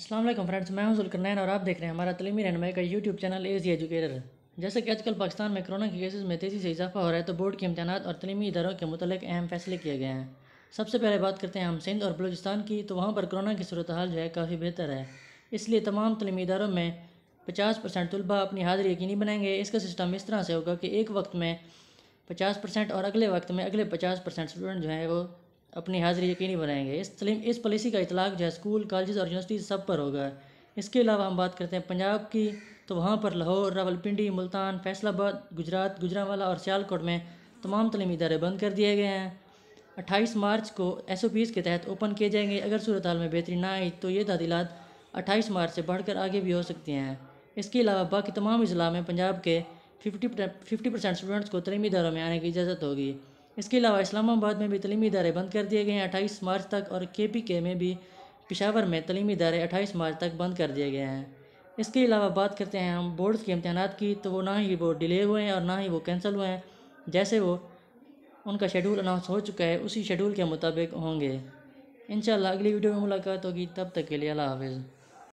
Aslam friends मैं हूं जुलकरनैन और आप देख रहे हैं हमारा तलीमी रहनमाई का यूट्यूब चैनल एजी एजुकेटर जैसे कि आजकल पाकिस्तान में कोरोना के केसेस में तेज़ी से इजाफा हो रहा है तो बोर्ड के इम्तान और तलीमी इदारों के मतलब अहम फैसले किए गए हैं सबसे पहले बात करते हैं हम सिंध और बलूचिस्तान की तो वहाँ पर कोरोना की सूरत हाल जो है काफ़ी बेहतर है इसलिए तमाम तलीमी इदारों में पचास परसेंट तलबा अपनी हाज़िरी यकीनी बनाएंगे इसका सिस्टम इस तरह से होगा कि एक वक्त में पचास परसेंट और अगले वक्त में अगले पचास परसेंट स्टूडेंट जो हैं वो अपनी हाजिरी यकीनी बनाएंगे इस तलीम इस पॉलिसी का इतलाक़ जो है स्कूल कॉलेज और यूनिवर्सिटी सब पर होगा इसके अलावा हम बात करते हैं पंजाब की तो वहाँ पर लाहौर रावलपिंडी मुल्तान फैसलाबाद गुजरात गुजरावाला और सियालकोट में तमाम तलीमी इदारे बंद कर दिए गए हैं अट्ठाईस मार्च को एस ओ पीज़ के तहत ओपन किए जाएंगे अगर सूरत हाल में बेहतरी ना आई तो ये तदिलात अट्ठाईस मार्च से बढ़कर आगे भी हो सकती हैं इसके अलावा बाकी तमाम अज़ला में पंजाब के फिफ्टी फिफ्टी परसेंट स्टूडेंट्स को तलीमी इदारों में आने की इजाज़त होगी इसके अलावा इस्लामाबाद में भी तलीमी इदारे बंद कर दिए गए हैं अट्ठाईस मार्च तक और के पी के में भी पिशावर में तलीमी इदारे अट्ठाईस मार्च तक बंद कर दिए गए हैं इसके अलावा बात करते हैं हम बोर्ड के इम्तहान की तो वो ना ही वो डिले हुए हैं और ना ही वो कैंसिल हुए हैं जैसे वो उनका शेड्यूल अनाउंस हो चुका है उसी शेड्यूल के मुताबिक होंगे इन अगली वीडियो में मुलाकात होगी तब तक के लिए अल्लाह हाफिज़